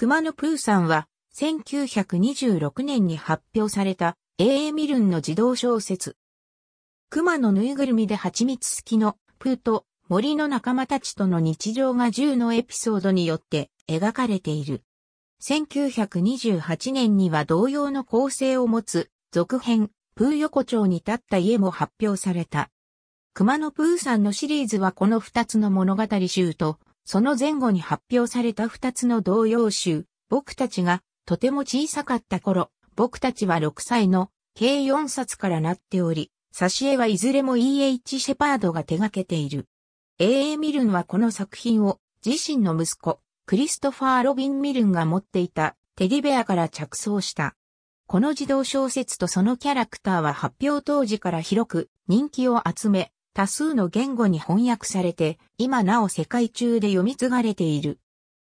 熊野プーさんは、1926年に発表された、永遠ミルンの児童小説。熊のぬいぐるみで蜂蜜好きのプーと森の仲間たちとの日常が銃のエピソードによって描かれている。1928年には同様の構成を持つ続編、プー横丁に立った家も発表された。熊野プーさんのシリーズはこの2つの物語集とその前後に発表された2つの童謡集、僕たちがとても小さかった頃、僕たちは6歳の計4冊からなっており、挿絵はいずれも E.H. シェパードが手掛けている。A.A. ミルンはこの作品を自身の息子、クリストファー・ロビン・ミルンが持っていたテディベアから着想した。この児童小説とそのキャラクターは発表当時から広く人気を集め、多数の言語に翻訳されて、今なお世界中で読み継がれている。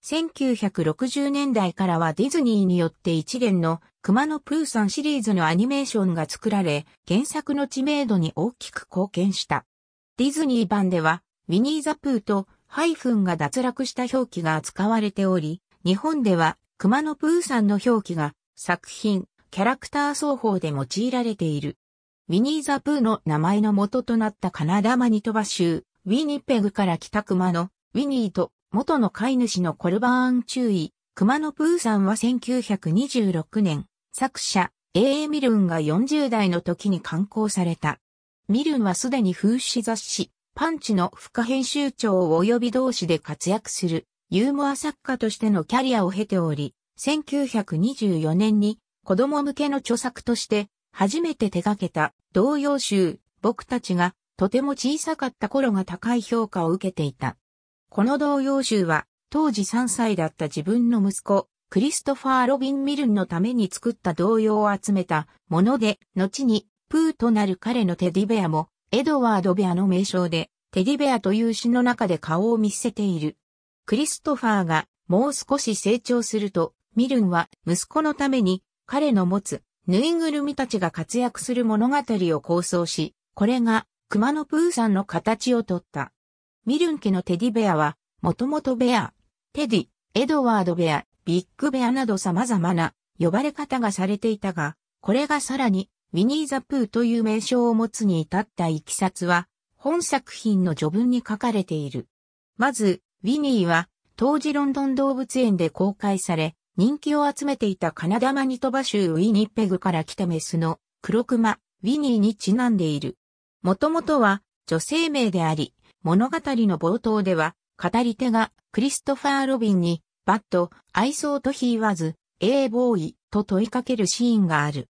1960年代からはディズニーによって一連の熊野プーさんシリーズのアニメーションが作られ、原作の知名度に大きく貢献した。ディズニー版では、ウィニー・ザ・プーとハイフンが脱落した表記が扱われており、日本では熊野プーさんの表記が作品、キャラクター奏法で用いられている。ウィニー・ザ・プーの名前の元となったカナダ・マニトバ州、ウィニペグから来た熊の、ウィニーと元の飼い主のコルバーン注意、熊のプーさんは1926年、作者、A.A. ミルンが40代の時に刊行された。ミルンはすでに風刺雑誌、パンチの副編集長及び同士で活躍する、ユーモア作家としてのキャリアを経ており、1924年に子供向けの著作として、初めて手掛けた童謡集、僕たちがとても小さかった頃が高い評価を受けていた。この童謡集は当時3歳だった自分の息子、クリストファー・ロビン・ミルンのために作った童謡を集めたもので、後にプーとなる彼のテディベアもエドワード・ベアの名称でテディベアという詩の中で顔を見せている。クリストファーがもう少し成長すると、ミルンは息子のために彼の持つぬいぐるみたちが活躍する物語を構想し、これが熊野プーさんの形をとった。ミルン家のテディベアは、もともとベア、テディ、エドワードベア、ビッグベアなど様々な呼ばれ方がされていたが、これがさらにウィニー・ザ・プーという名称を持つに至ったいきさつは、本作品の序文に書かれている。まず、ウィニーは、当時ロンドン動物園で公開され、人気を集めていたカナダマニトバ州ウィニッペグから来たメスの黒熊、ウィニーにちなんでいる。もともとは女性名であり、物語の冒頭では、語り手がクリストファー・ロビンに、バッド、愛想とヒーわず、エーボーイと問いかけるシーンがある。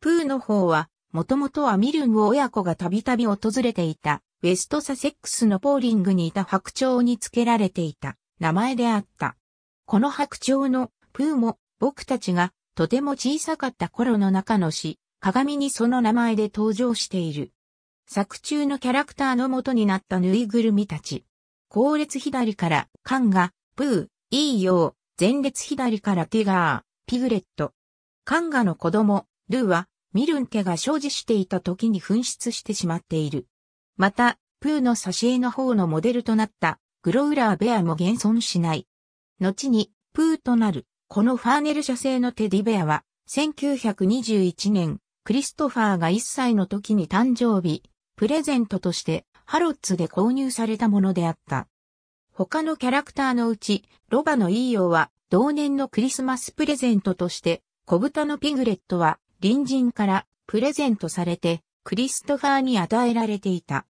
プーの方は、もともとはミルンを親子がたびたび訪れていた、ウェストサセックスのポーリングにいた白鳥につけられていた、名前であった。この白鳥のプーも僕たちがとても小さかった頃の中の詩、鏡にその名前で登場している。作中のキャラクターの元になったぬいぐるみたち。後列左からカンガ、プー、イーヨー、前列左からティガー、ピグレット。カンガの子供、ルーは、ミルン家が生じしていた時に紛失してしまっている。また、プーの挿絵の方のモデルとなった、グロウラーベアも現存しない。後に、プーとなるこのファーネル社製のテディベアは、1921年、クリストファーが1歳の時に誕生日、プレゼントとしてハロッツで購入されたものであった。他のキャラクターのうち、ロバのイーヨーは同年のクリスマスプレゼントとして、小豚のピグレットは隣人からプレゼントされて、クリストファーに与えられていた。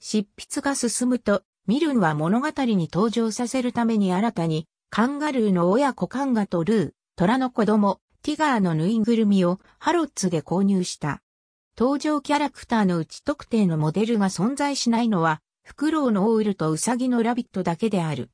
執筆が進むと、ミルンは物語に登場させるために新たにカンガルーの親子カンガとルー、虎の子供、ティガーのぬいぐるみをハロッツで購入した。登場キャラクターのうち特定のモデルが存在しないのは、フクロウのオウルとウサギのラビットだけである。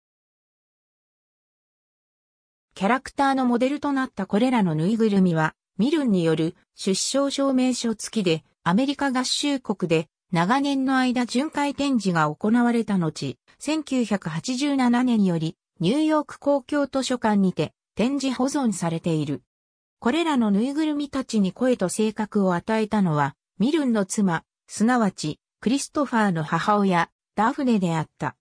キャラクターのモデルとなったこれらのぬいぐるみは、ミルンによる出生証明書付きで、アメリカ合衆国で長年の間巡回展示が行われた後、1987年よりニューヨーク公共図書館にて展示保存されている。これらのぬいぐるみたちに声と性格を与えたのは、ミルンの妻、すなわち、クリストファーの母親、ダフネであった。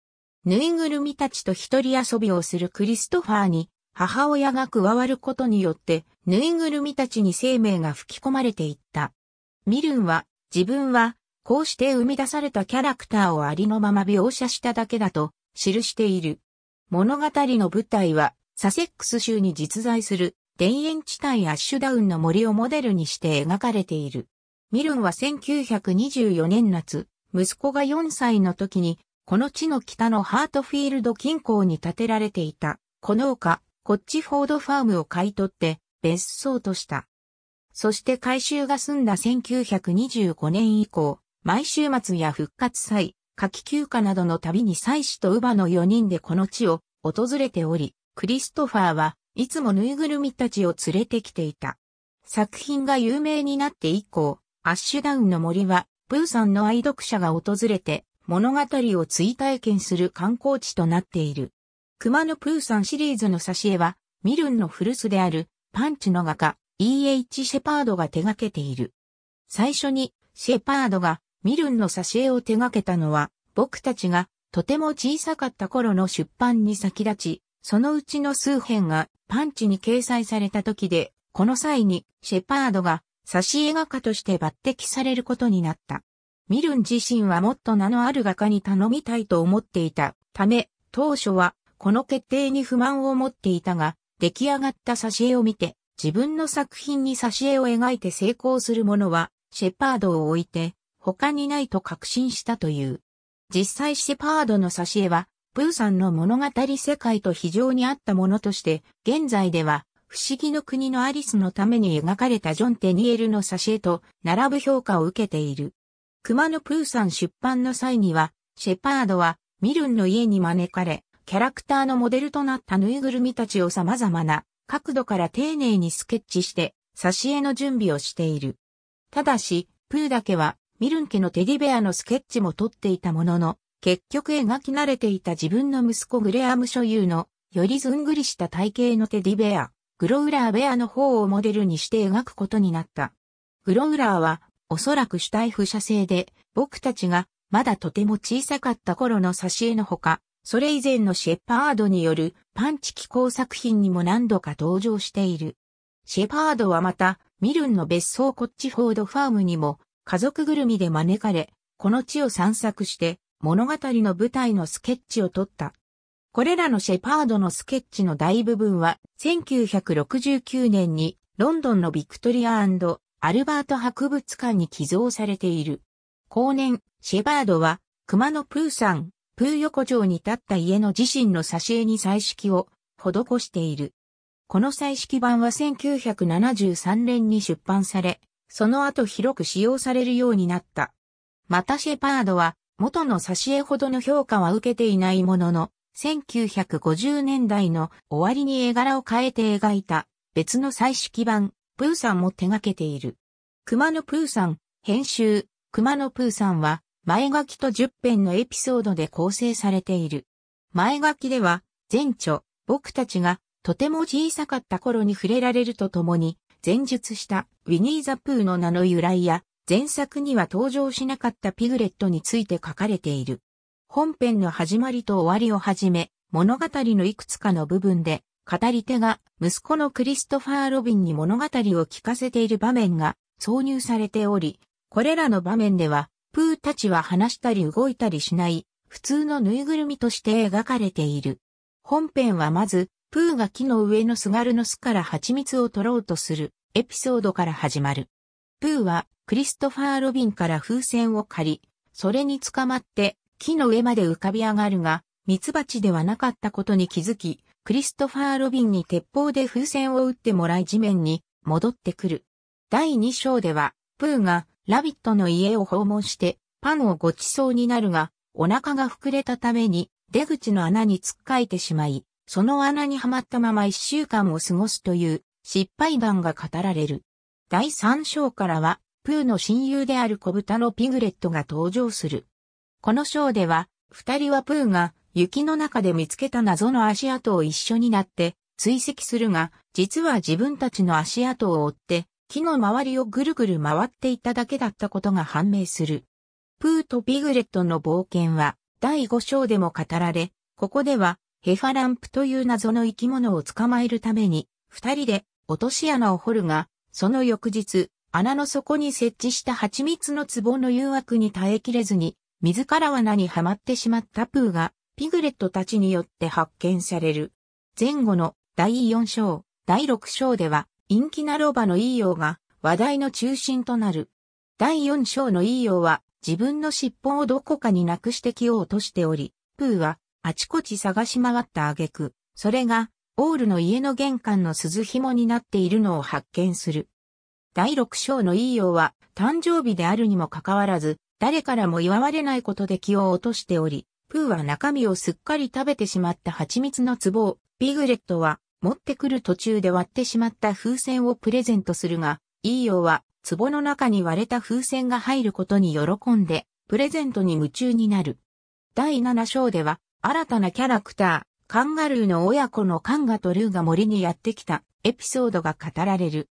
ぬいぐるみたちと一人遊びをするクリストファーに、母親が加わることによって、ぬいぐるみたちに生命が吹き込まれていった。ミルンは、自分は、こうして生み出されたキャラクターをありのまま描写しただけだと、記している。物語の舞台は、サセックス州に実在する田園地帯アッシュダウンの森をモデルにして描かれている。ミルンは1924年夏、息子が4歳の時に、この地の北のハートフィールド近郊に建てられていた、この丘、コッチフォードファームを買い取って別荘とした。そして改修が済んだ1925年以降、毎週末や復活祭、夏季休暇などの旅に妻子と乳母の4人でこの地を訪れており、クリストファーはいつもぬいぐるみたちを連れてきていた。作品が有名になって以降、アッシュダウンの森は、プーさんの愛読者が訪れて、物語を追体験する観光地となっている。熊のプーさんシリーズの挿絵は、ミルンの古巣である、パンチの画家、E.H. シェパードが手掛けている。最初に、シェパードがミルンの挿絵を手掛けたのは、僕たちがとても小さかった頃の出版に先立ち、そのうちの数編がパンチに掲載された時で、この際にシェパードが挿絵画家として抜擢されることになった。ミルン自身はもっと名のある画家に頼みたいと思っていたため、当初はこの決定に不満を持っていたが、出来上がった挿絵を見て、自分の作品に挿絵を描いて成功する者は、シェパードを置いて、他にないと確信したという。実際シェパードの挿絵は、プーさんの物語世界と非常に合ったものとして、現在では、不思議の国のアリスのために描かれたジョン・テニエルの挿絵と並ぶ評価を受けている。熊のプーさん出版の際には、シェパードはミルンの家に招かれ、キャラクターのモデルとなったぬいぐるみたちを様々な角度から丁寧にスケッチして、挿絵の準備をしている。ただし、プーだけはビルン家のテディベアのスケッチも撮っていたものの、結局描き慣れていた自分の息子グレアム所有の、よりずんぐりした体型のテディベア、グロウラーベアの方をモデルにして描くことになった。グロウラーは、おそらく主体不射性で、僕たちが、まだとても小さかった頃の挿絵のほか、それ以前のシェパードによるパンチ機構作品にも何度か登場している。シェパードはまた、ミルンの別荘コッチフォードファームにも家族ぐるみで招かれ、この地を散策して物語の舞台のスケッチを撮った。これらのシェパードのスケッチの大部分は1969年にロンドンのビクトリアアルバート博物館に寄贈されている。後年、シェパードは熊野プーさん、プー横丁に立った家の自身の挿絵に彩色を施している。この彩色版は1973年に出版され、その後広く使用されるようになった。またシェパードは、元の挿絵ほどの評価は受けていないものの、1950年代の終わりに絵柄を変えて描いた別の彩色版、プーさんも手掛けている。熊野プーさん、編集、熊野プーさんは、前書きと10編のエピソードで構成されている。前書きでは、前著、僕たちがとても小さかった頃に触れられるとともに、前述したウィニー・ザ・プーの名の由来や、前作には登場しなかったピグレットについて書かれている。本編の始まりと終わりをはじめ、物語のいくつかの部分で、語り手が息子のクリストファー・ロビンに物語を聞かせている場面が挿入されており、これらの場面では、プーたちは話したり動いたりしない、普通のぬいぐるみとして描かれている。本編はまず、プーが木の上のすがるの巣から蜂蜜を取ろうとするエピソードから始まる。プーはクリストファー・ロビンから風船を借り、それに捕まって木の上まで浮かび上がるが、蜜蜂ではなかったことに気づき、クリストファー・ロビンに鉄砲で風船を撃ってもらい地面に戻ってくる。第2章では、プーがラビットの家を訪問してパンをご馳走になるが、お腹が膨れたために出口の穴に突っかいてしまい、その穴にはまったまま一週間を過ごすという失敗談が語られる。第三章からは、プーの親友である小豚のピグレットが登場する。この章では、二人はプーが雪の中で見つけた謎の足跡を一緒になって追跡するが、実は自分たちの足跡を追って、木の周りをぐるぐる回っていただけだったことが判明する。プーとピグレットの冒険は第5章でも語られ、ここではヘファランプという謎の生き物を捕まえるために、二人で落とし穴を掘るが、その翌日、穴の底に設置した蜂蜜の壺の誘惑に耐えきれずに、自ら罠にはまってしまったプーが、ピグレットたちによって発見される。前後の第4章、第6章では、陰気なロバのイーヨーが話題の中心となる。第4章のイーヨーは、自分の尻尾をどこかになくして気を落としており、プーはあちこち探し回った挙句、それが、オールの家の玄関の鈴紐になっているのを発見する。第六章のイーヨーは、誕生日であるにもかかわらず、誰からも祝われないことで気を落としており、プーは中身をすっかり食べてしまった蜂蜜の壺を、ビグレットは持ってくる途中で割ってしまった風船をプレゼントするが、イーヨーは壺の中に割れた風船が入ることに喜んで、プレゼントに夢中になる。第7章では、新たなキャラクター、カンガルーの親子のカンガとルーが森にやってきたエピソードが語られる。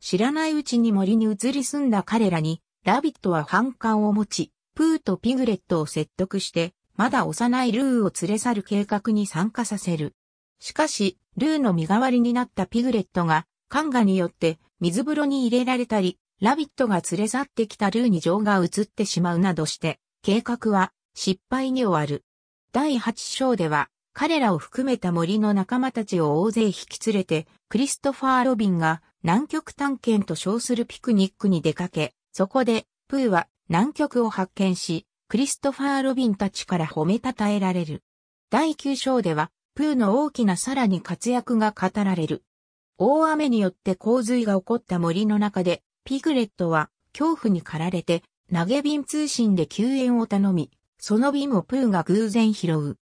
知らないうちに森に移り住んだ彼らに、ラビットは反感を持ち、プーとピグレットを説得して、まだ幼いルーを連れ去る計画に参加させる。しかし、ルーの身代わりになったピグレットが、カンガによって水風呂に入れられたり、ラビットが連れ去ってきたルーに情が移ってしまうなどして、計画は失敗に終わる。第8章では、彼らを含めた森の仲間たちを大勢引き連れて、クリストファー・ロビンが南極探検と称するピクニックに出かけ、そこで、プーは南極を発見し、クリストファー・ロビンたちから褒めたたえられる。第9章では、プーの大きなさらに活躍が語られる。大雨によって洪水が起こった森の中で、ピグレットは恐怖に駆られて、投げ瓶通信で救援を頼み、その瓶をプーが偶然拾う。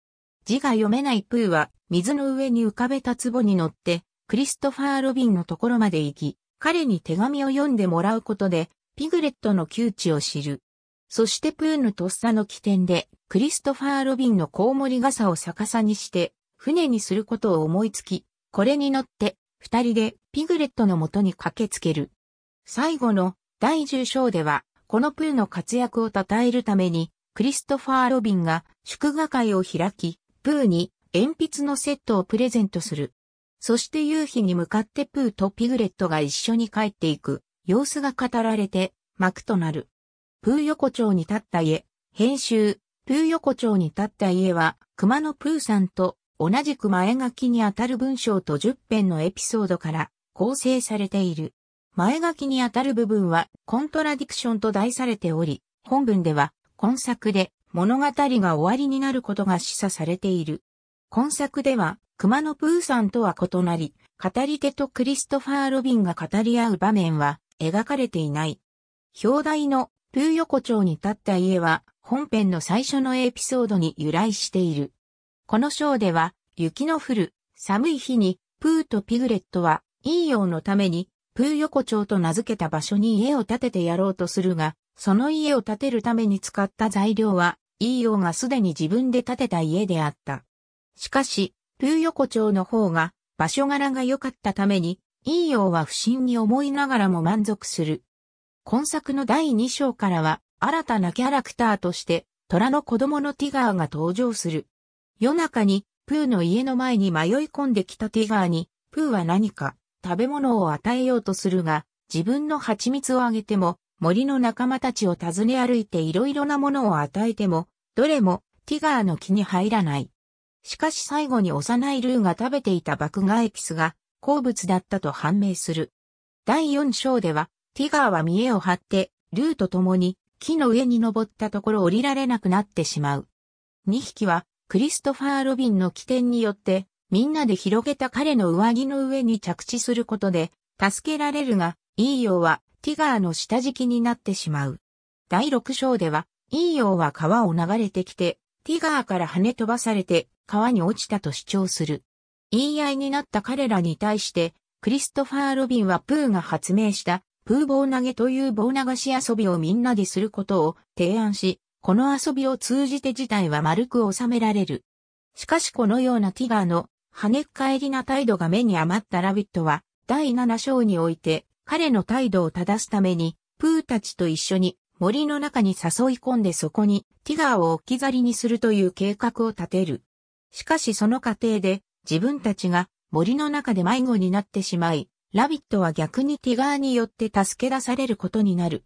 字が読めないプーは、水の上に浮かべた壺に乗って、クリストファー・ロビンのところまで行き、彼に手紙を読んでもらうことで、ピグレットの窮地を知る。そしてプーのとっさの起点で、クリストファー・ロビンのコウモリ傘を逆さにして、船にすることを思いつき、これに乗って、二人でピグレットの元に駆けつける。最後の第10章では、このプーの活躍を称えるために、クリストファー・ロビンが祝賀会を開き、プーに鉛筆のセットをプレゼントする。そして夕日に向かってプーとピグレットが一緒に帰っていく様子が語られて幕となる。プー横丁に立った家、編集、プー横丁に立った家は熊野プーさんと同じく前書きにあたる文章と10編のエピソードから構成されている。前書きにあたる部分はコントラディクションと題されており、本文では今作で物語が終わりになることが示唆されている。今作では、熊野プーさんとは異なり、語り手とクリストファー・ロビンが語り合う場面は描かれていない。表題のプー横丁に立った家は本編の最初のエピソードに由来している。この章では雪の降る寒い日にプーとピグレットは陰陽のためにプー横丁と名付けた場所に家を建ててやろうとするがその家を建てるために使った材料は、イーヨーがすでに自分で建てた家であった。しかし、ルー横丁の方が場所柄が良かったために、イーヨーは不審に思いながらも満足する。今作の第2章からは、新たなキャラクターとして、虎の子供のティガーが登場する。夜中に、プーの家の前に迷い込んできたティガーに、プーは何か食べ物を与えようとするが、自分の蜂蜜をあげても森の仲間たちを訪ね歩いていろいろなものを与えても、どれもティガーの木に入らない。しかし最後に幼いルーが食べていた爆芽エキスが好物だったと判明する。第4章では、ティガーは見栄を張って、ルーと共に木の上に登ったところ降りられなくなってしまう。2匹は、クリストファー・ロビンの起点によって、みんなで広げた彼の上着の上に着地することで、助けられるが、イーヨはティガーの下敷きになってしまう。第6章では、陰陽は川を流れてきて、ティガーから跳ね飛ばされて川に落ちたと主張する。言い合いになった彼らに対して、クリストファー・ロビンはプーが発明したプー棒投げという棒流し遊びをみんなですることを提案し、この遊びを通じて事態は丸く収められる。しかしこのようなティガーの跳ね返りな態度が目に余ったラビットは、第7章において彼の態度を正すために、プーたちと一緒に森の中に誘い込んでそこにティガーを置き去りにするという計画を立てる。しかしその過程で自分たちが森の中で迷子になってしまい、ラビットは逆にティガーによって助け出されることになる。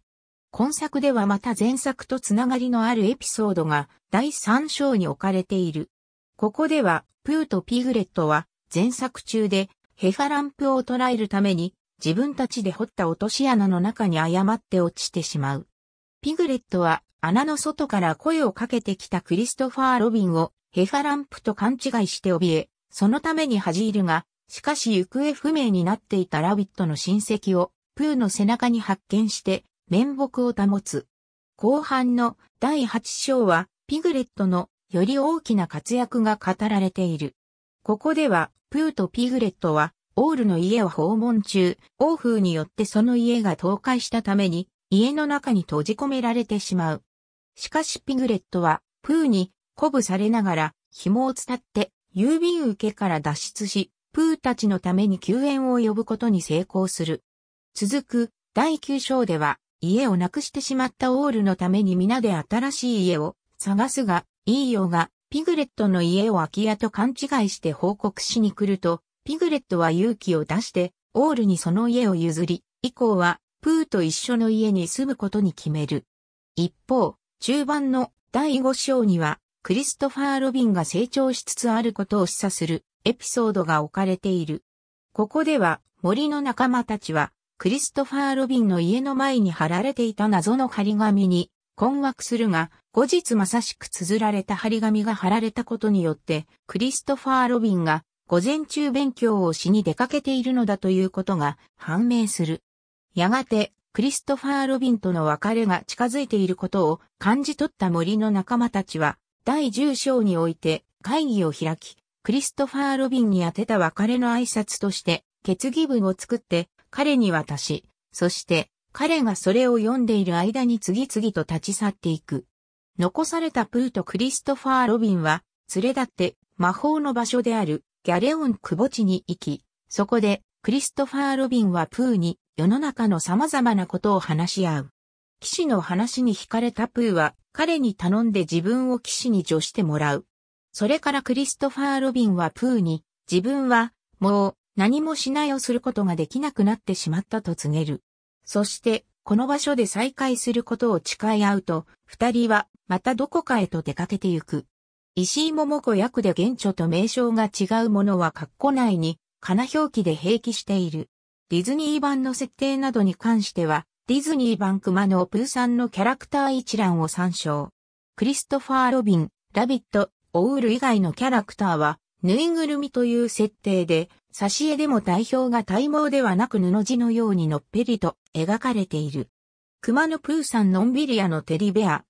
今作ではまた前作とつながりのあるエピソードが第3章に置かれている。ここでは、プーとピグレットは前作中でヘファランプを捕らえるために自分たちで掘った落とし穴の中に誤って落ちてしまう。ピグレットは穴の外から声をかけてきたクリストファー・ロビンをヘファランプと勘違いして怯え、そのために恥じるが、しかし行方不明になっていたラビットの親戚をプーの背中に発見して面目を保つ。後半の第8章はピグレットのより大きな活躍が語られている。ここではプーとピグレットはオールの家を訪問中、欧風によってその家が倒壊したために、家の中に閉じ込められてしまう。しかしピグレットは、プーに鼓舞されながら、紐を伝って、郵便受けから脱出し、プーたちのために救援を呼ぶことに成功する。続く、第9章では、家をなくしてしまったオールのために皆で新しい家を探すが、いようがピグレットの家を空き家と勘違いして報告しに来ると、ピグレットは勇気を出して、オールにその家を譲り、以降は、プーと一緒の家に住むことに決める。一方、中盤の第5章には、クリストファー・ロビンが成長しつつあることを示唆するエピソードが置かれている。ここでは、森の仲間たちは、クリストファー・ロビンの家の前に貼られていた謎の張り紙に困惑するが、後日まさしく綴られた張り紙が貼られたことによって、クリストファー・ロビンが午前中勉強をしに出かけているのだということが判明する。やがて、クリストファー・ロビンとの別れが近づいていることを感じ取った森の仲間たちは、第10章において会議を開き、クリストファー・ロビンに宛てた別れの挨拶として、決議文を作って彼に渡し、そして彼がそれを読んでいる間に次々と立ち去っていく。残されたプーとクリストファー・ロビンは、連れ立って魔法の場所であるギャレオン窪地に行き、そこでクリストファー・ロビンはプーに世の中の様々なことを話し合う。騎士の話に惹かれたプーは彼に頼んで自分を騎士に助してもらう。それからクリストファー・ロビンはプーに自分はもう何もしないをすることができなくなってしまったと告げる。そしてこの場所で再会することを誓い合うと、二人はまたどこかへと出かけてゆく。石井桃子役で現著と名称が違うものは括弧内に、かな表記で併記している。ディズニー版の設定などに関しては、ディズニー版熊野プーさんのキャラクター一覧を参照。クリストファー・ロビン、ラビット、オウル以外のキャラクターは、ぬいぐるみという設定で、挿絵でも代表が体毛ではなく布地のようにのっぺりと描かれている。熊野プーさんのんびり屋のテリベア、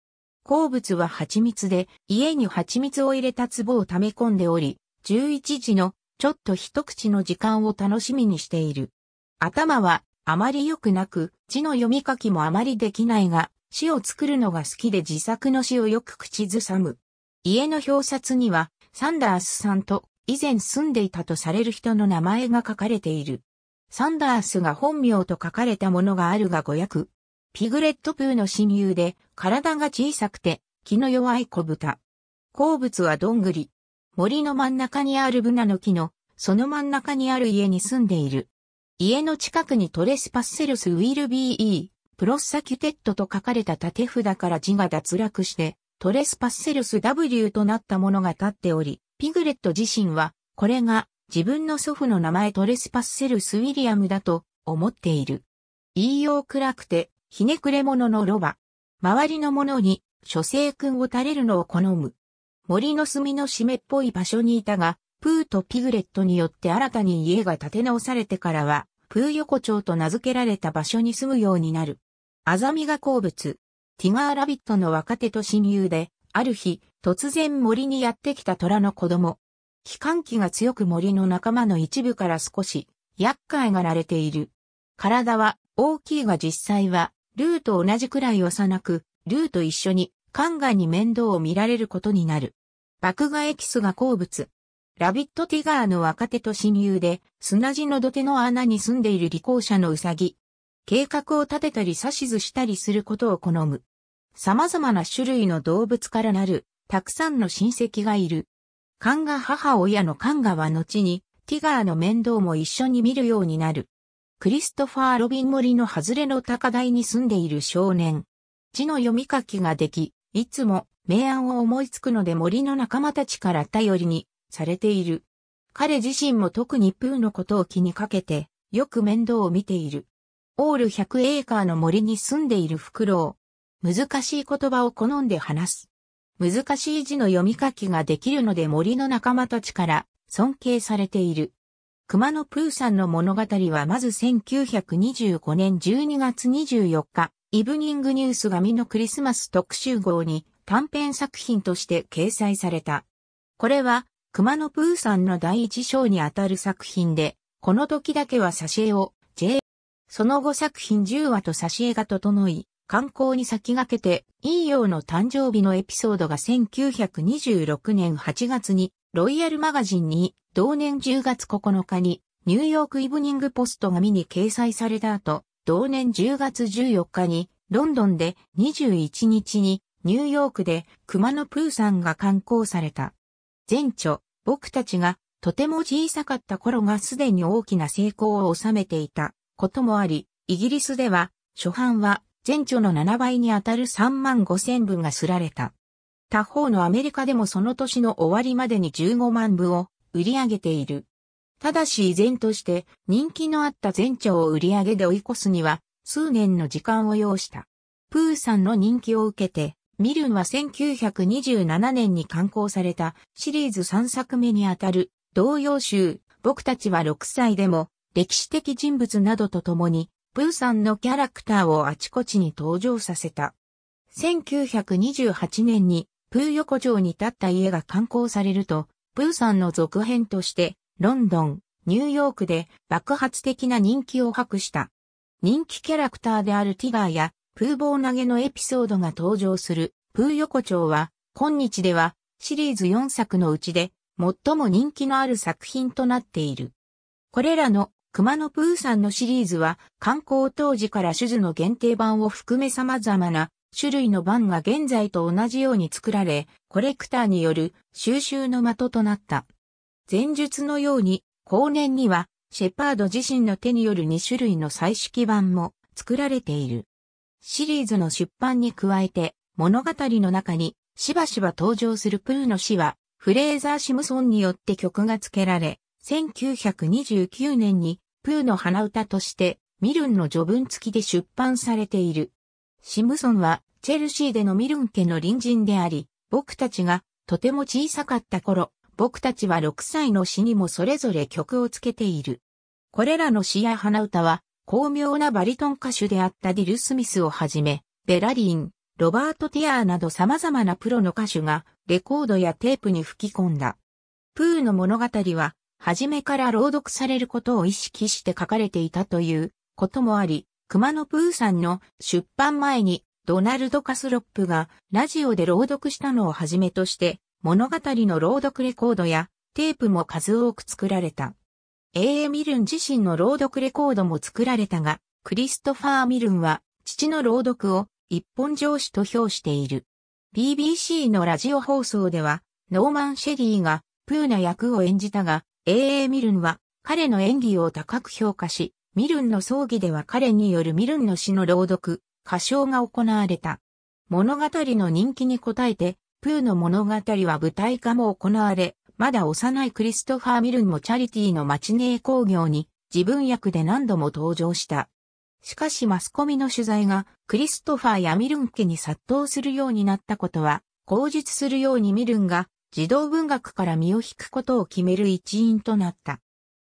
好物は蜂蜜で、家に蜂蜜を入れた壺を溜め込んでおり、11時のちょっと一口の時間を楽しみにしている。頭はあまり良くなく、字の読み書きもあまりできないが、詩を作るのが好きで自作の詩をよく口ずさむ。家の表札には、サンダースさんと以前住んでいたとされる人の名前が書かれている。サンダースが本名と書かれたものがあるが誤訳、ピグレットプーの親友で、体が小さくて、気の弱い小豚。好物はどんぐり。森の真ん中にあるブナの木の、その真ん中にある家に住んでいる。家の近くにトレスパッセルスウィルビーイー、プロッサキュテットと書かれた縦札から字が脱落して、トレスパッセルス W となったものが立っており、ピグレット自身は、これが自分の祖父の名前トレスパッセルスウィリアムだと思っている。言いよう暗くてひねくれ者のロバ。周りの者に、諸生君を垂れるのを好む。森の隅の湿っぽい場所にいたが、プーとピグレットによって新たに家が建て直されてからは、プー横丁と名付けられた場所に住むようになる。アザミが好物。ティガーラビットの若手と親友で、ある日、突然森にやってきた虎の子供。気観気が強く森の仲間の一部から少し、厄介がられている。体は大きいが実際はルーと同じくらい幼く、ルーと一緒に、カンガに面倒を見られることになる。爆芽エキスが好物。ラビットティガーの若手と親友で、砂地の土手の穴に住んでいる利口者のウサギ。計画を立てたり指図したりすることを好む。様々な種類の動物からなる、たくさんの親戚がいる。カンガ母親のカンガは後に、ティガーの面倒も一緒に見るようになる。クリストファー・ロビン森の外れの高台に住んでいる少年。字の読み書きができ、いつも明暗を思いつくので森の仲間たちから頼りにされている。彼自身も特にプーのことを気にかけて、よく面倒を見ている。オール100エーカーの森に住んでいるフクロウ。難しい言葉を好んで話す。難しい字の読み書きができるので森の仲間たちから尊敬されている。熊野プーさんの物語はまず1925年12月24日、イブニングニュース紙のクリスマス特集号に短編作品として掲載された。これは、熊野プーさんの第一章にあたる作品で、この時だけは挿絵を J。その後作品10話と挿絵が整い、観光に先駆けて、陰陽の誕生日のエピソードが1926年8月にロイヤルマガジンに同年10月9日にニューヨークイブニングポストが見に掲載された後、同年10月14日にロンドンで21日にニューヨークで熊野プーさんが刊行された。前著、僕たちがとても小さかった頃がすでに大きな成功を収めていたこともあり、イギリスでは初版は前著の7倍にあたる3万5千部がすられた。他方のアメリカでもその年の終わりまでに15万部を売り上げている。ただし依然として人気のあった全長を売り上げで追い越すには数年の時間を要した。プーさんの人気を受けて、ミルンは1927年に刊行されたシリーズ3作目にあたる同様集、僕たちは6歳でも歴史的人物などと共に、プーさんのキャラクターをあちこちに登場させた。1928年にプー横丁に建った家が刊行されると、プーさんの続編として、ロンドン、ニューヨークで爆発的な人気を博した。人気キャラクターであるティガーや、プーボ投げのエピソードが登場する、プー横丁は、今日では、シリーズ4作のうちで、最も人気のある作品となっている。これらの熊野プーさんのシリーズは、観光当時から手術の限定版を含め様々な種類の版が現在と同じように作られ、コレクターによる収集の的となった。前述のように、後年には、シェパード自身の手による2種類の彩色版も作られている。シリーズの出版に加えて、物語の中にしばしば登場するプーの詩は、フレーザー・シムソンによって曲が付けられ、1929年にプーの花歌としてミルンの序文付きで出版されている。シムソンは、チェルシーでのミルン家の隣人であり、僕たちが、とても小さかった頃、僕たちは6歳の詩にもそれぞれ曲をつけている。これらの詩や花歌は、巧妙なバリトン歌手であったディル・スミスをはじめ、ベラリン、ロバート・ティアーなど様々なプロの歌手が、レコードやテープに吹き込んだ。プーの物語は、初めから朗読されることを意識して書かれていたということもあり、熊野プーさんの出版前にドナルド・カスロップがラジオで朗読したのをはじめとして物語の朗読レコードやテープも数多く作られた。A.A. ミルン自身の朗読レコードも作られたが、クリストファー・ミルンは父の朗読を一本上司と評している。BBC のラジオ放送では、ノーマン・シェリーがプーな役を演じたが、A.A. ミルンは彼の演技を高く評価し、ミルンの葬儀では彼によるミルンの詩の朗読、歌唱が行われた。物語の人気に応えて、プーの物語は舞台化も行われ、まだ幼いクリストファー・ミルンもチャリティーの町名ネー工業に自分役で何度も登場した。しかしマスコミの取材がクリストファーやミルン家に殺到するようになったことは、口述するようにミルンが児童文学から身を引くことを決める一因となった。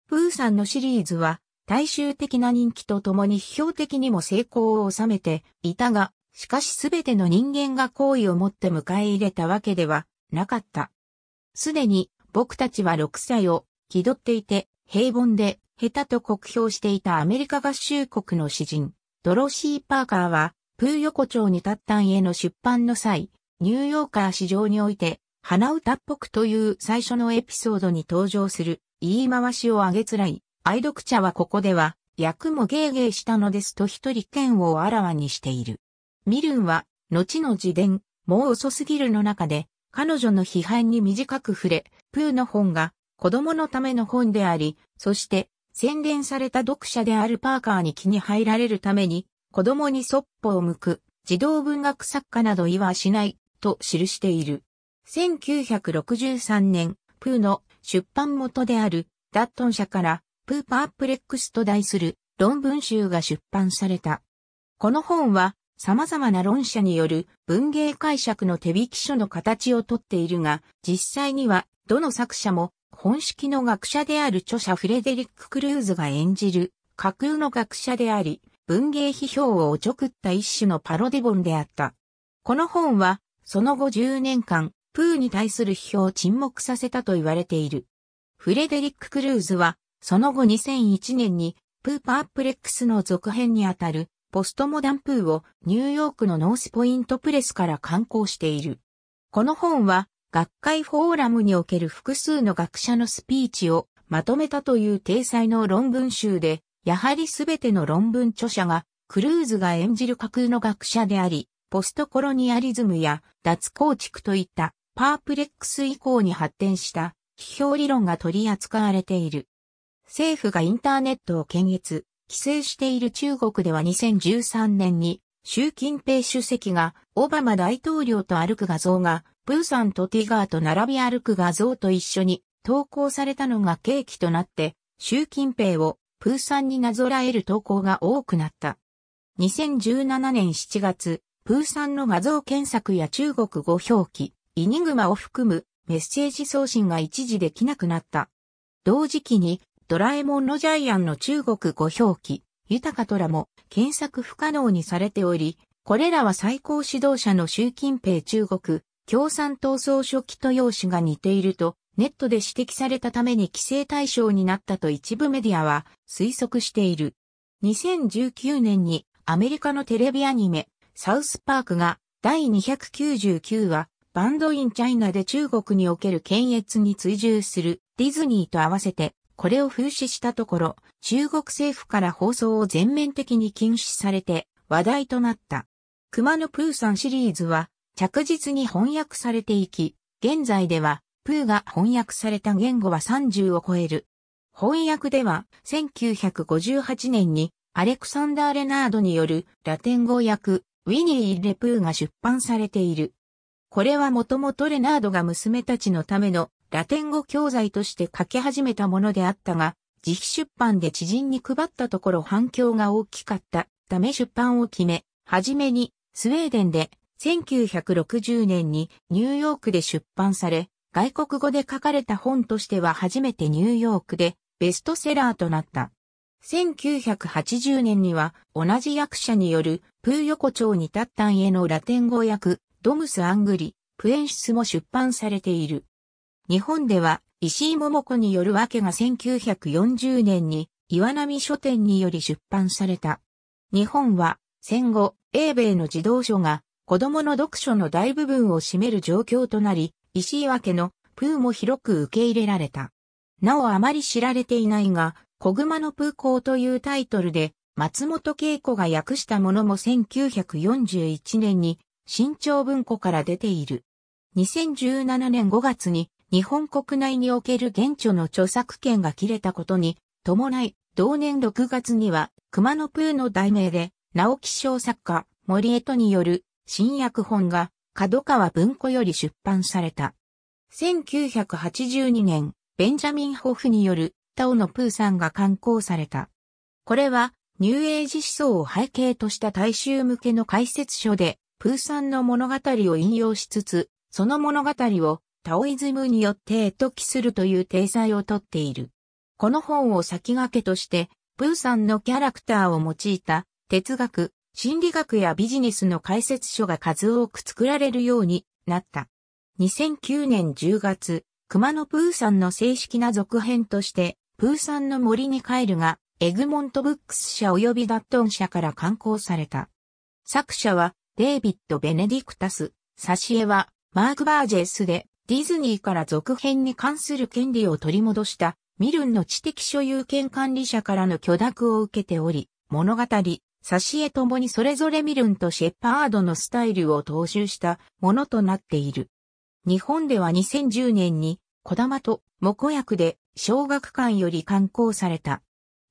プーさんのシリーズは大衆的な人気とともに批評的にも成功を収めていたが、しかしすべての人間が好意を持って迎え入れたわけではなかった。すでに僕たちは6歳を気取っていて平凡で下手と酷評していたアメリカ合衆国の詩人、ドロシー・パーカーは、プー横丁に立った。への出版の際、ニューヨーカー市場において、鼻歌っぽくという最初のエピソードに登場する言い回しを上げつらい愛読者はここでは、役もゲーゲーしたのですと一人剣をあらわにしている。ミルンは、後の自伝、もう遅すぎるの中で、彼女の批判に短く触れ、プーの本が子供のための本であり、そして洗練された読者であるパーカーに気に入られるために、子供にそっぽを向く、児童文学作家など言わしない、と記している。1963年、プーの出版元であるダットン社からプーパープレックスと題する論文集が出版された。この本は様々な論者による文芸解釈の手引き書の形をとっているが、実際にはどの作者も本式の学者である著者フレデリック・クルーズが演じる架空の学者であり、文芸批評をおちょくった一種のパロデ本であった。この本は、その後10年間、プーに対する批評を沈黙させたと言われている。フレデリック・クルーズは、その後2001年に、プーパープレックスの続編にあたる、ポストモダンプーをニューヨークのノースポイントプレスから刊行している。この本は、学会フォーラムにおける複数の学者のスピーチをまとめたという体裁の論文集で、やはりすべての論文著者が、クルーズが演じる架空の学者であり、ポストコロニアリズムや脱構築といったパープレックス以降に発展した批評理論が取り扱われている。政府がインターネットを検閲、規制している中国では2013年に、習近平主席がオバマ大統領と歩く画像が、プーさんとティガーと並び歩く画像と一緒に投稿されたのが契機となって、習近平をプーさんになぞらえる投稿が多くなった。2017年7月、プーさんの画像検索や中国語表記、イニグマを含むメッセージ送信が一時できなくなった。同時期にドラえもんのジャイアンの中国語表記、豊か虎も検索不可能にされており、これらは最高指導者の習近平中国共産党総書記と用紙が似ているとネットで指摘されたために規制対象になったと一部メディアは推測している。2019年にアメリカのテレビアニメサウスパークが第299話バンドインチャイナで中国における検閲に追従するディズニーと合わせてこれを風刺したところ、中国政府から放送を全面的に禁止されて話題となった。熊のプーさんシリーズは着実に翻訳されていき、現在ではプーが翻訳された言語は30を超える。翻訳では1958年にアレクサンダー・レナードによるラテン語訳ウィニー・レプーが出版されている。これはもともとレナードが娘たちのためのラテン語教材として書き始めたものであったが、自費出版で知人に配ったところ反響が大きかったため出版を決め、はじめにスウェーデンで1960年にニューヨークで出版され、外国語で書かれた本としては初めてニューヨークでベストセラーとなった。1980年には同じ役者によるプー横丁に立ったんへのラテン語訳ドムス・アングリ、プエンシスも出版されている。日本では石井桃子によるわけが1940年に岩波書店により出版された。日本は戦後、英米の児童書が子供の読書の大部分を占める状況となり、石井分のプーも広く受け入れられた。なおあまり知られていないが、小熊のプー校というタイトルで、松本恵子が訳したものも1941年に新潮文庫から出ている。2017年5月に日本国内における現著の著作権が切れたことに伴い、同年6月には熊野プーの題名で、直木賞作家森江戸による新訳本が角川文庫より出版された。1982年、ベンジャミン・ホフによるタオのプーさんが刊行された。これは、ニューエイジ思想を背景とした大衆向けの解説書で、プーさんの物語を引用しつつ、その物語をタオイズムによって絵するという体裁をとっている。この本を先駆けとして、プーさんのキャラクターを用いた哲学、心理学やビジネスの解説書が数多く作られるようになった。2009年10月、熊野プーさんの正式な続編として、プーさんの森に帰るが、エグモントブックス社及びダットン社から刊行された。作者は、デイビッド・ベネディクタス、挿絵は、マーク・バージェスで、ディズニーから続編に関する権利を取り戻したミルンの知的所有権管理者からの許諾を受けており、物語、挿絵ともにそれぞれミルンとシェパードのスタイルを踏襲したものとなっている。日本では2010年に、小玉と木役で小学館より刊行された。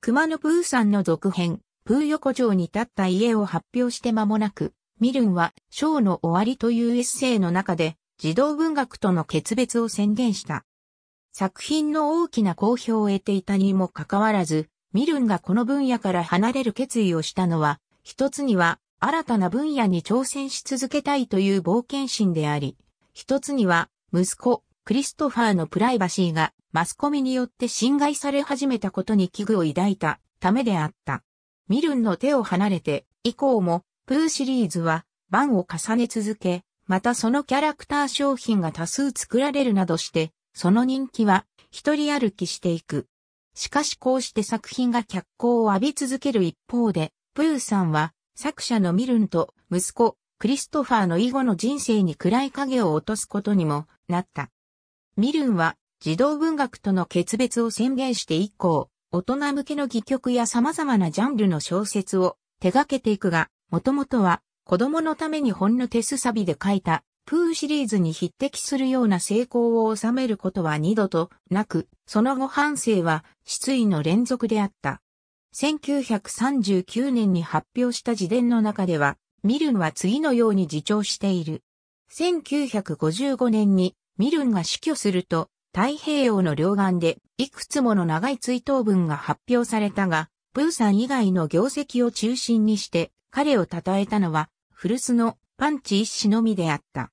熊野プーさんの続編、プー横丁に立った家を発表して間もなく、ミルンは、ショーの終わりというエッセイの中で、児童文学との決別を宣言した。作品の大きな好評を得ていたにもかかわらず、ミルンがこの分野から離れる決意をしたのは、一つには新たな分野に挑戦し続けたいという冒険心であり、一つには息子、クリストファーのプライバシーがマスコミによって侵害され始めたことに危惧を抱いたためであった。ミルンの手を離れて以降もプーシリーズは番を重ね続け、またそのキャラクター商品が多数作られるなどして、その人気は一人歩きしていく。しかしこうして作品が脚光を浴び続ける一方で、プーさんは作者のミルンと息子、クリストファーの以後の人生に暗い影を落とすことにもなった。ミルンは児童文学との決別を宣言して以降、大人向けの戯曲や様々なジャンルの小説を手掛けていくが、もともとは子供のためにほんの手すさびで書いた、プーシリーズに匹敵するような成功を収めることは二度となく、その後反省は失意の連続であった。1939年に発表した自伝の中では、ミルンは次のように自重している。1955年にミルンが死去すると、太平洋の両岸でいくつもの長い追悼文が発表されたが、プーさん以外の業績を中心にして彼を称えたのは古巣のパンチ一氏のみであった。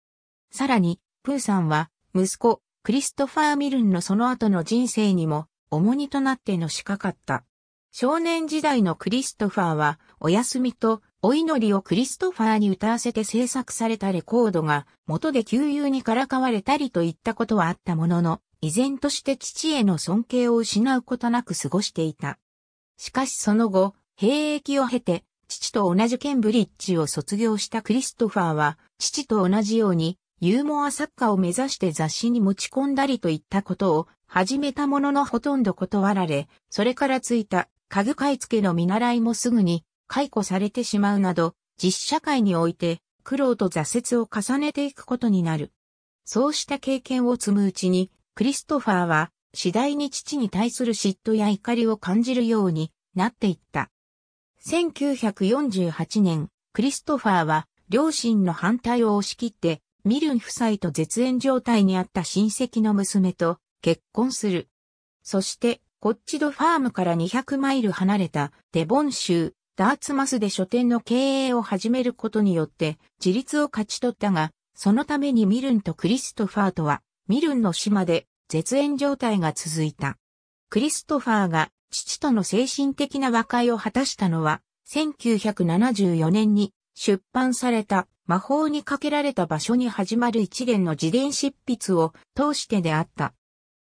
さらに、プーさんは、息子、クリストファー・ミルンのその後の人生にも、重荷となってのしかかった。少年時代のクリストファーは、お休みと、お祈りをクリストファーに歌わせて制作されたレコードが、元で旧友にからかわれたりといったことはあったものの、依然として父への尊敬を失うことなく過ごしていた。しかしその後、兵役を経て、父と同じケンブリッジを卒業したクリストファーは、父と同じように、ユーモア作家を目指して雑誌に持ち込んだりといったことを始めたもののほとんど断られ、それからついた家具買い付けの見習いもすぐに解雇されてしまうなど、実社会において苦労と挫折を重ねていくことになる。そうした経験を積むうちに、クリストファーは次第に父に対する嫉妬や怒りを感じるようになっていった。1948年、クリストファーは両親の反対を押し切って、ミルン夫妻と絶縁状態にあった親戚の娘と結婚する。そして、コッチドファームから200マイル離れたデボン州、ダーツマスで書店の経営を始めることによって自立を勝ち取ったが、そのためにミルンとクリストファーとは、ミルンの島で絶縁状態が続いた。クリストファーが父との精神的な和解を果たしたのは、1974年に出版された魔法にかけられた場所に始まる一連の自伝執筆を通してであった。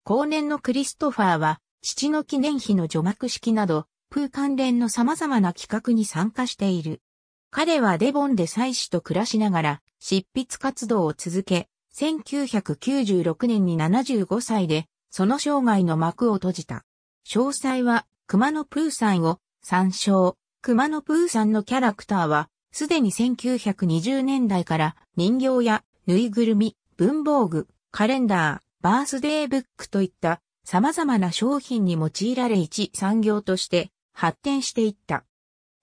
後年のクリストファーは、父の記念碑の除幕式など、プー関連の様々な企画に参加している。彼はデボンで妻子と暮らしながら、執筆活動を続け、1996年に75歳で、その生涯の幕を閉じた。詳細は、熊野プーさんを参照。熊野プーさんのキャラクターは、すでに1920年代から人形やぬいぐるみ、文房具、カレンダー、バースデーブックといった様々な商品に用いられ一産業として発展していった。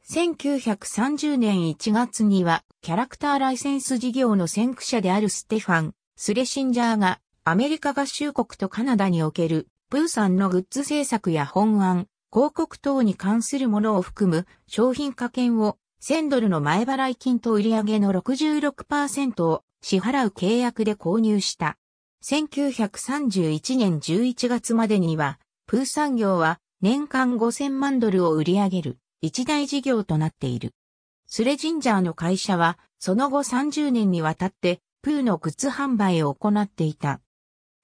1930年1月にはキャラクターライセンス事業の先駆者であるステファン・スレシンジャーがアメリカ合衆国とカナダにおけるプーさんのグッズ制作や本案、広告等に関するものを含む商品化券を1000ドルの前払い金と売上の66%を支払う契約で購入した。1931年11月までには、プー産業は年間5000万ドルを売り上げる一大事業となっている。スレジンジャーの会社は、その後30年にわたって、プーのグッズ販売を行っていた。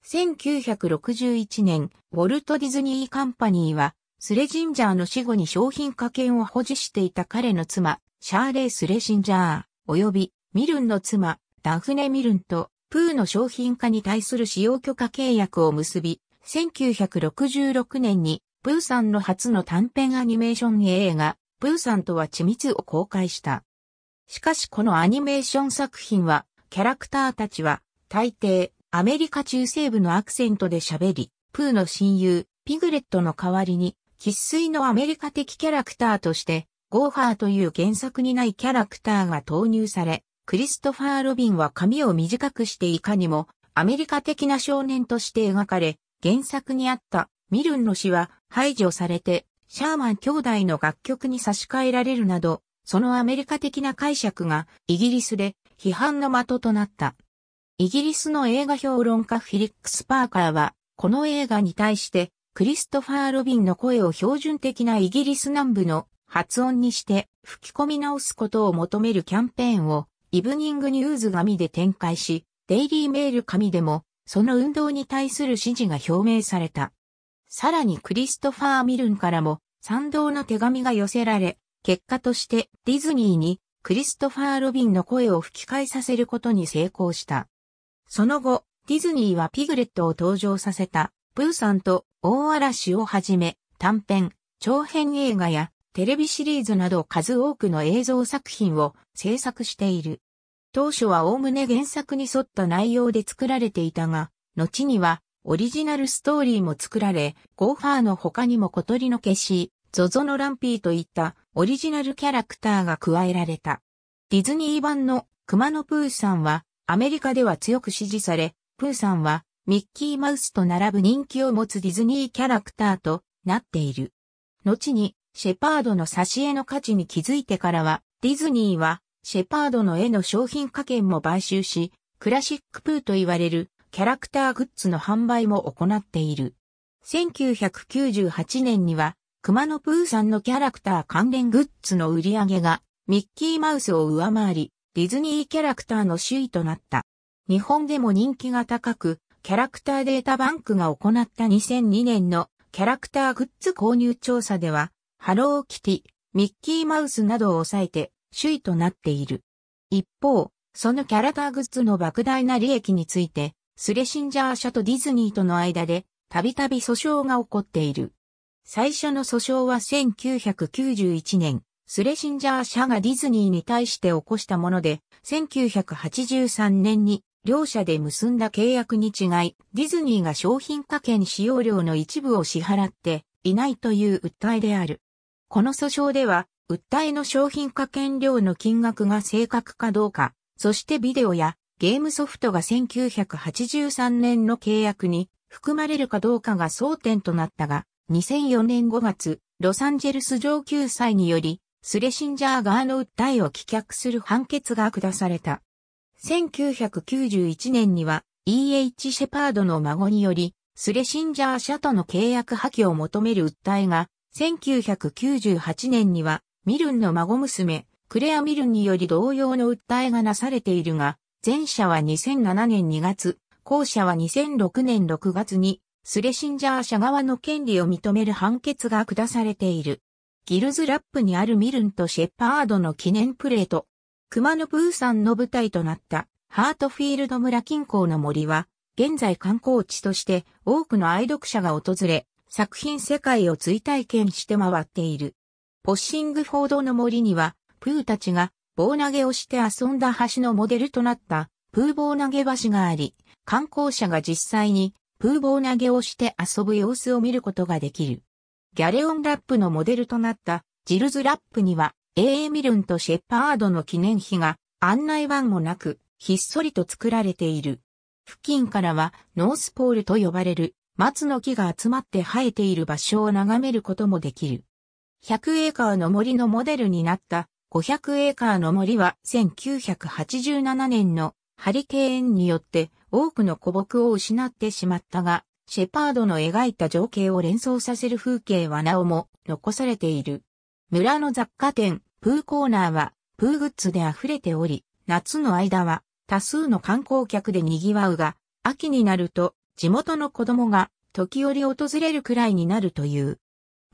1961年、ウォルト・ディズニー・カンパニーは、スレジンジャーの死後に商品化権を保持していた彼の妻、シャーレイ・スレジンジャー、及び、ミルンの妻、ダフネ・ミルンと、プーの商品化に対する使用許可契約を結び、1966年に、プーさんの初の短編アニメーション映画、プーさんとは緻密を公開した。しかしこのアニメーション作品は、キャラクターたちは、大抵、アメリカ中西部のアクセントで喋り、プーの親友、ピグレットの代わりに、喫水のアメリカ的キャラクターとして、ゴーハーという原作にないキャラクターが投入され、クリストファー・ロビンは髪を短くしていかにも、アメリカ的な少年として描かれ、原作にあったミルンの詩は排除されて、シャーマン兄弟の楽曲に差し替えられるなど、そのアメリカ的な解釈がイギリスで批判の的となった。イギリスの映画評論家フィリックス・パーカーは、この映画に対して、クリストファー・ロビンの声を標準的なイギリス南部の発音にして吹き込み直すことを求めるキャンペーンをイブニングニューズ紙で展開し、デイリーメール紙でもその運動に対する支持が表明された。さらにクリストファー・ミルンからも賛同の手紙が寄せられ、結果としてディズニーにクリストファー・ロビンの声を吹き替えさせることに成功した。その後、ディズニーはピグレットを登場させた、プーさんと大嵐をはじめ、短編、長編映画やテレビシリーズなど数多くの映像作品を制作している。当初は概ね原作に沿った内容で作られていたが、後にはオリジナルストーリーも作られ、ゴーファーの他にも小鳥の消し、ゾゾのランピーといったオリジナルキャラクターが加えられた。ディズニー版の熊野プーさんはアメリカでは強く支持され、プーさんはミッキーマウスと並ぶ人気を持つディズニーキャラクターとなっている。後に、シェパードの挿絵の価値に気づいてからは、ディズニーは、シェパードの絵の商品家権も買収し、クラシックプーと言われるキャラクターグッズの販売も行っている。1998年には、熊野プーさんのキャラクター関連グッズの売り上げが、ミッキーマウスを上回り、ディズニーキャラクターの首位となった。日本でも人気が高く、キャラクターデータバンクが行った2002年のキャラクターグッズ購入調査では、ハローキティ、ミッキーマウスなどを抑えて首位となっている。一方、そのキャラクターグッズの莫大な利益について、スレシンジャー社とディズニーとの間で、たびたび訴訟が起こっている。最初の訴訟は1991年、スレシンジャー社がディズニーに対して起こしたもので、1983年に両社で結んだ契約に違い、ディズニーが商品化権使用料の一部を支払っていないという訴えである。この訴訟では、訴えの商品化権料の金額が正確かどうか、そしてビデオやゲームソフトが1983年の契約に含まれるかどうかが争点となったが、2004年5月、ロサンゼルス上級裁により、スレシンジャー側の訴えを棄却する判決が下された。1991年には E.H. シェパードの孫により、スレシンジャー社との契約破棄を求める訴えが、1998年には、ミルンの孫娘、クレア・ミルンにより同様の訴えがなされているが、前者は2007年2月、後者は2006年6月に、スレシンジャー社側の権利を認める判決が下されている。ギルズラップにあるミルンとシェパードの記念プレート。熊野プーさんの舞台となったハートフィールド村近郊の森は、現在観光地として多くの愛読者が訪れ、作品世界を追体験して回っている。ポッシングフォードの森には、プーたちが棒投げをして遊んだ橋のモデルとなったプー棒投げ橋があり、観光者が実際にプー棒投げをして遊ぶ様子を見ることができる。ギャレオンラップのモデルとなったジルズラップには、エーミルンとシェパードの記念碑が案内板もなく、ひっそりと作られている。付近からはノースポールと呼ばれる松の木が集まって生えている場所を眺めることもできる。100エーカーの森のモデルになった500エーカーの森は1987年のハリケーンによって多くの古木を失ってしまったが、シェパードの描いた情景を連想させる風景はなおも残されている。村の雑貨店、プーコーナーは、プーグッズで溢れており、夏の間は多数の観光客で賑わうが、秋になると地元の子供が時折訪れるくらいになるという。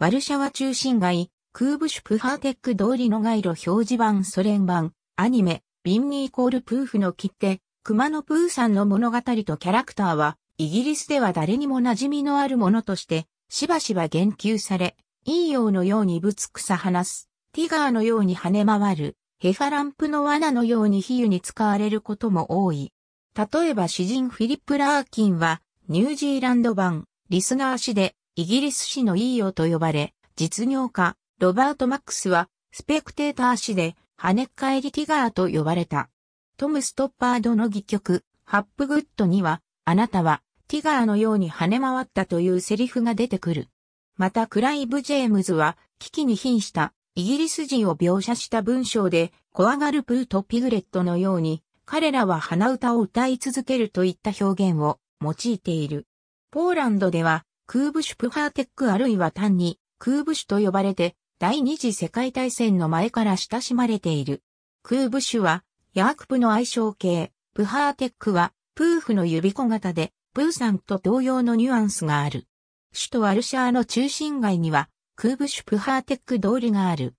ワルシャワ中心街、クーブシュプハーテック通りの街路表示板ソ連版、アニメ、ビンニーコールプーフの切手、熊野プーさんの物語とキャラクターは、イギリスでは誰にも馴染みのあるものとして、しばしば言及され、陰陽のようにぶつくさ話す、ティガーのように跳ね回る、ヘファランプの罠のように比喩に使われることも多い。例えば詩人フィリップ・ラーキンは、ニュージーランド版、リスナー詩で、イギリス詩の陰陽と呼ばれ、実業家、ロバート・マックスは、スペクテーター詩で、跳ね返りティガーと呼ばれた。トム・ストッパードの戯曲、ハップグッドには、あなたは、ティガーのように跳ね回ったというセリフが出てくる。またクライブ・ジェームズは危機に瀕したイギリス人を描写した文章で怖がるプーとピグレットのように彼らは鼻歌を歌い続けるといった表現を用いている。ポーランドではクーブシュプハーテックあるいは単にクーブシュと呼ばれて第二次世界大戦の前から親しまれている。クーブシュはヤークプの愛称系、プハーテックはプーフの指小型でプーさんと同様のニュアンスがある。首都ワルシャーの中心街には、クーブシュプハーテック通りがある。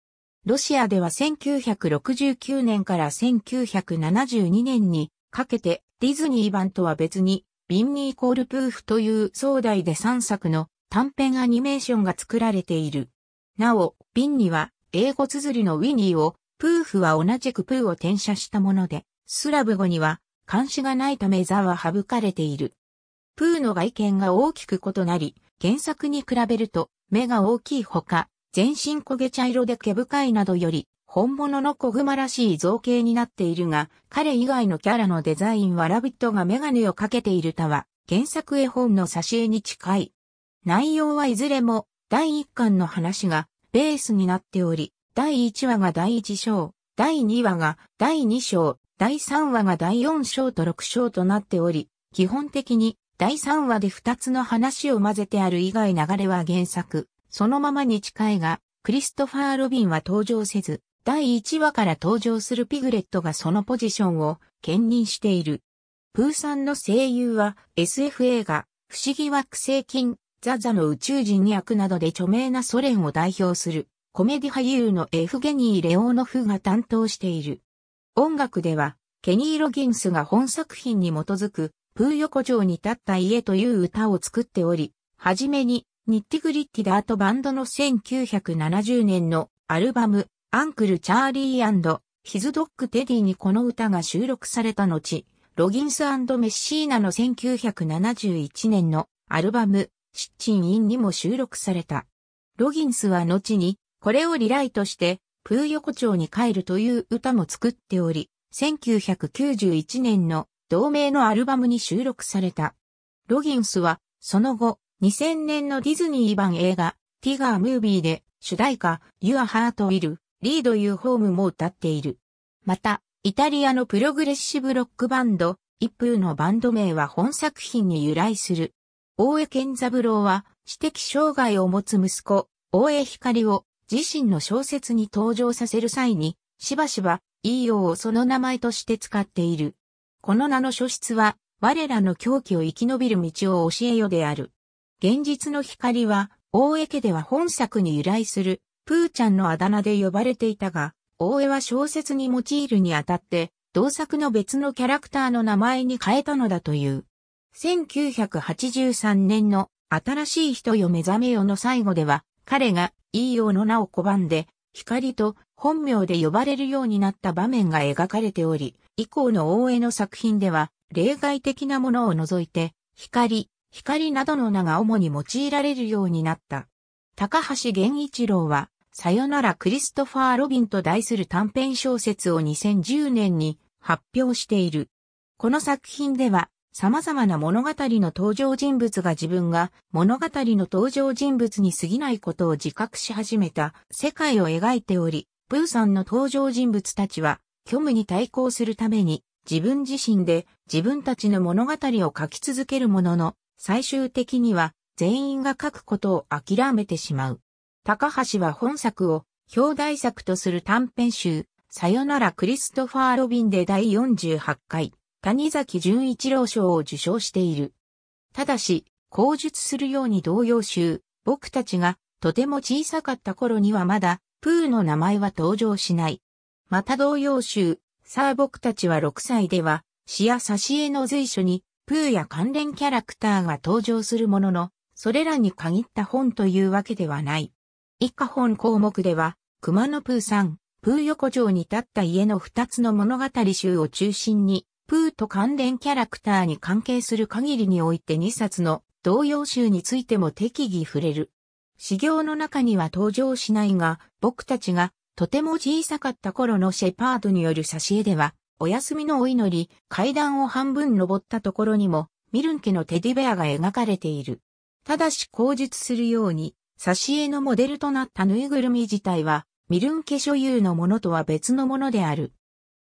ロシアでは1969年から1972年にかけてディズニー版とは別にビンニーコールプーフという壮大で3作の短編アニメーションが作られている。なお、ビンニは英語綴りのウィニーを、プーフは同じくプーを転写したもので、スラブ語には監視がないため座は省かれている。プーの外見が大きく異なり、原作に比べると目が大きいほか、全身焦げ茶色で毛深いなどより、本物の小熊らしい造形になっているが、彼以外のキャラのデザインはラビットがメガネをかけているたは、原作絵本の挿絵に近い。内容はいずれも、第1巻の話がベースになっており、第1話が第1章、第2話が第2章、第3話が第4章と6章となっており、基本的に第3話で2つの話を混ぜてある以外流れは原作、そのままに近いが、クリストファー・ロビンは登場せず、第1話から登場するピグレットがそのポジションを兼任している。プーさんの声優は SF 映画、不思議惑星金、ザザの宇宙人役などで著名なソ連を代表するコメディ俳優のエフゲニー・レオーノフが担当している。音楽では、ケニー・ロギンスが本作品に基づくプー横丁に立った家という歌を作っており、はじめに、ニッティグリッティダートバンドの1970年のアルバム、アンクル・チャーリーヒズ・ドッグ・テディにこの歌が収録された後、ロギンスメッシーナの1971年のアルバム、シッチン・インにも収録された。ロギンスは後に、これをリライトして、プー横丁に帰るという歌も作っており、1991年の同名のアルバムに収録された。ロギンスは、その後、2000年のディズニー版映画、ティガームービーで、主題歌、Your Heart Will, Lead You Home も歌っている。また、イタリアのプログレッシブロックバンド、一風のバンド名は本作品に由来する。大江健三郎は、知的障害を持つ息子、大江光を自身の小説に登場させる際に、しばしば、eo をその名前として使っている。この名の書質は、我らの狂気を生き延びる道を教えよである。現実の光は、大江家では本作に由来する、プーちゃんのあだ名で呼ばれていたが、大江は小説に用いるにあたって、同作の別のキャラクターの名前に変えたのだという。1983年の新しい人よ目覚めよの最後では、彼が、いいよの名を拒んで、光と本名で呼ばれるようになった場面が描かれており、以降の大江の作品では、例外的なものを除いて、光、光などの名が主に用いられるようになった。高橋源一郎は、さよならクリストファー・ロビンと題する短編小説を2010年に発表している。この作品では、様々な物語の登場人物が自分が物語の登場人物に過ぎないことを自覚し始めた世界を描いており、プーさんの登場人物たちは、虚無に対抗するために、自分自身で自分たちの物語を書き続けるものの、最終的には全員が書くことを諦めてしまう。高橋は本作を表題作とする短編集、さよならクリストファー・ロビンで第48回、谷崎潤一郎賞を受賞している。ただし、口述するように同様集、僕たちがとても小さかった頃にはまだプーの名前は登場しない。また同様集、サー僕たちは6歳では、詩や挿絵の随所に、プーや関連キャラクターが登場するものの、それらに限った本というわけではない。以下本項目では、熊野プーさん、プー横丁に立った家の2つの物語集を中心に、プーと関連キャラクターに関係する限りにおいて2冊の同様集についても適宜触れる。修行の中には登場しないが、僕たちがとても小さかった頃のシェパードによる挿絵では、お休みのお祈り、階段を半分登ったところにも、ミルン家のテディベアが描かれている。ただし口述するように、挿絵のモデルとなったぬいぐるみ自体は、ミルン家所有のものとは別のものである。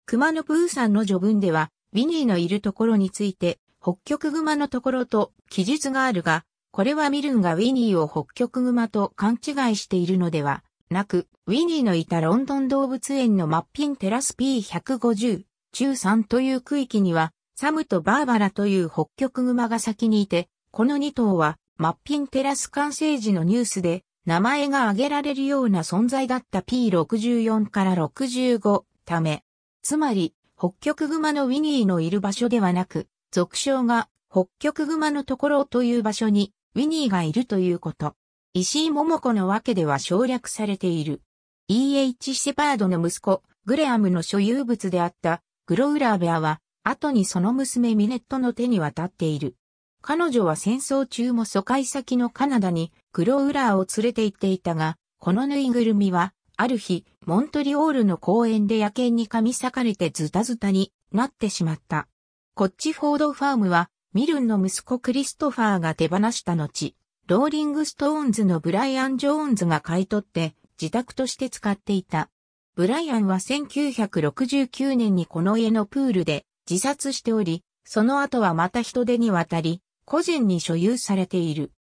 熊野プーさんの序文では、ビニーのいるところについて、北極熊のところと記述があるが、これはミルンがウィニーを北極熊と勘違いしているのではなく、ウィニーのいたロンドン動物園のマッピンテラス P150、中3という区域には、サムとバーバラという北極熊が先にいて、この2頭は、マッピンテラス完成時のニュースで、名前が挙げられるような存在だった P64 から65ため、つまり、北極熊のウィニーのいる場所ではなく、俗称が北極熊のところという場所にウィニーがいるということ。石井桃子のわけでは省略されている。E.H. シェパードの息子、グレアムの所有物であったグロウラーベアは、後にその娘ミネットの手に渡っている。彼女は戦争中も疎開先のカナダにグロウラーを連れて行っていたが、このぬいぐるみは、ある日、モントリオールの公園で野犬に噛み裂かれてズタズタになってしまった。コッチフォードファームはミルンの息子クリストファーが手放した後、ローリングストーンズのブライアン・ジョーンズが買い取って自宅として使っていた。ブライアンは1969年にこの家のプールで自殺しており、その後はまた人手に渡り、個人に所有されている。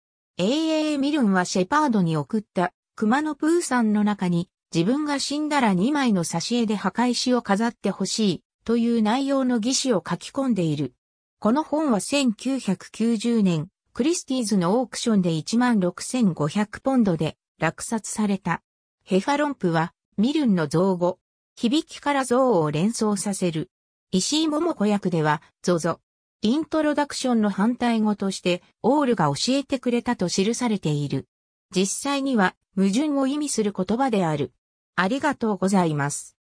AA ミルンはシェパードに送った熊のプーさんの中に自分が死んだら2枚の挿絵で墓石を飾ってほしいという内容の儀式を書き込んでいる。この本は1990年、クリスティーズのオークションで16,500ポンドで落札された。ヘファロンプは、ミルンの造語、響きから像を連想させる。石井桃子役では、ゾゾ。イントロダクションの反対語として、オールが教えてくれたと記されている。実際には、矛盾を意味する言葉である。ありがとうございます。